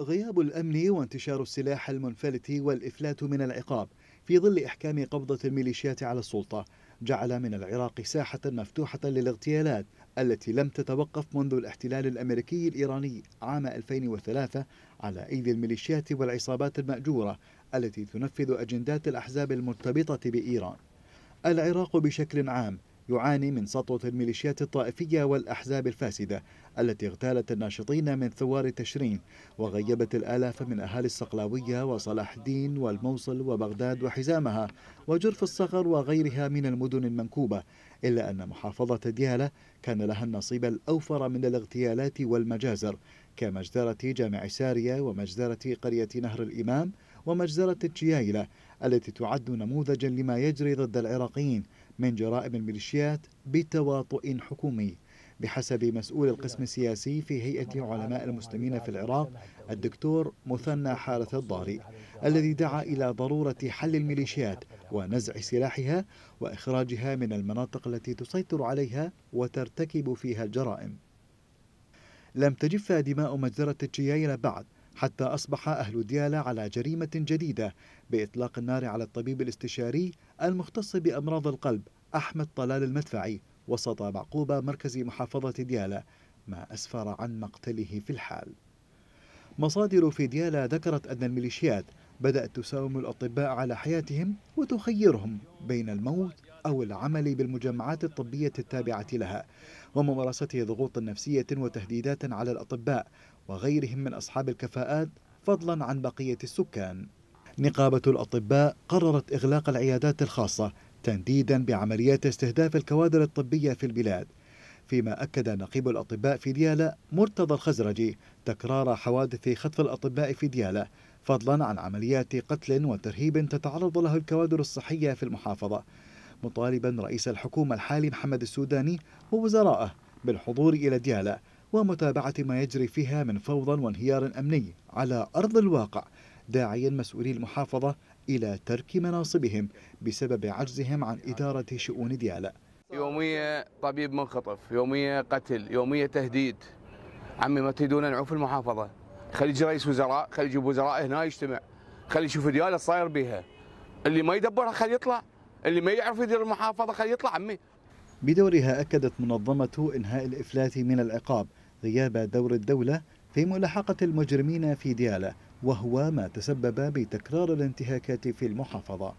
غياب الأمن وانتشار السلاح المنفلت والإفلات من العقاب في ظل إحكام قبضة الميليشيات على السلطة جعل من العراق ساحة مفتوحة للاغتيالات التي لم تتوقف منذ الاحتلال الأمريكي الإيراني عام 2003 على أيدي الميليشيات والعصابات المأجورة التي تنفذ أجندات الأحزاب المرتبطة بإيران العراق بشكل عام يعاني من سطوة الميليشيات الطائفية والأحزاب الفاسدة التي اغتالت الناشطين من ثوار تشرين وغيبت الآلاف من أهالي الصقلاوية وصلاح الدين والموصل وبغداد وحزامها وجرف الصغر وغيرها من المدن المنكوبة إلا أن محافظة ديالى كان لها النصيب الأوفر من الاغتيالات والمجازر كمجزرة جامع سارية ومجزرة قرية نهر الإمام ومجزرة الجيايلة التي تعد نموذجا لما يجري ضد العراقيين من جرائم الميليشيات بتواطؤ حكومي بحسب مسؤول القسم السياسي في هيئة علماء المسلمين في العراق الدكتور مثنى حارث الضاري الذي دعا إلى ضرورة حل الميليشيات ونزع سلاحها وإخراجها من المناطق التي تسيطر عليها وترتكب فيها الجرائم لم تجف دماء مجزرة التشياين بعد حتى أصبح أهل ديالا على جريمة جديدة بإطلاق النار على الطبيب الاستشاري المختص بأمراض القلب أحمد طلال المدفعي وسط معقوبة مركز محافظة ديالى ما أسفر عن مقتله في الحال مصادر في ديالى ذكرت أن الميليشيات بدأت تساوم الأطباء على حياتهم وتخيرهم بين الموت أو العمل بالمجمعات الطبية التابعة لها وممارسته ضغوط نفسية وتهديدات على الأطباء وغيرهم من أصحاب الكفاءات فضلا عن بقية السكان نقابة الأطباء قررت إغلاق العيادات الخاصة تنديدا بعمليات استهداف الكوادر الطبية في البلاد فيما أكد نقيب الأطباء في ديالى مرتضى الخزرجي تكرار حوادث خطف الأطباء في ديالى فضلا عن عمليات قتل وترهيب تتعرض له الكوادر الصحية في المحافظة مطالبا رئيس الحكومة الحالي محمد السوداني ووزراءه بالحضور إلى ديالى ومتابعة ما يجري فيها من فوضى وانهيار أمني على أرض الواقع داعيا مسؤولي المحافظة إلى ترك مناصبهم بسبب عجزهم عن إدارة شؤون ديالى يومية طبيب منخطف يومية قتل يومية تهديد عمي ما تريدون نعوف المحافظة خلي يجي رئيس وزراء خلي يجيب وزراء هنا يجتمع خلي يشوف ديالى صاير بيها اللي ما يدبرها خلي يطلع اللي ما يعرف يدير المحافظة خلي يطلع عمي بدورها أكدت منظمة إنهاء الإفلات من العقاب غياب دور الدولة في ملاحقة المجرمين في ديالى وهو ما تسبب بتكرار الانتهاكات في المحافظة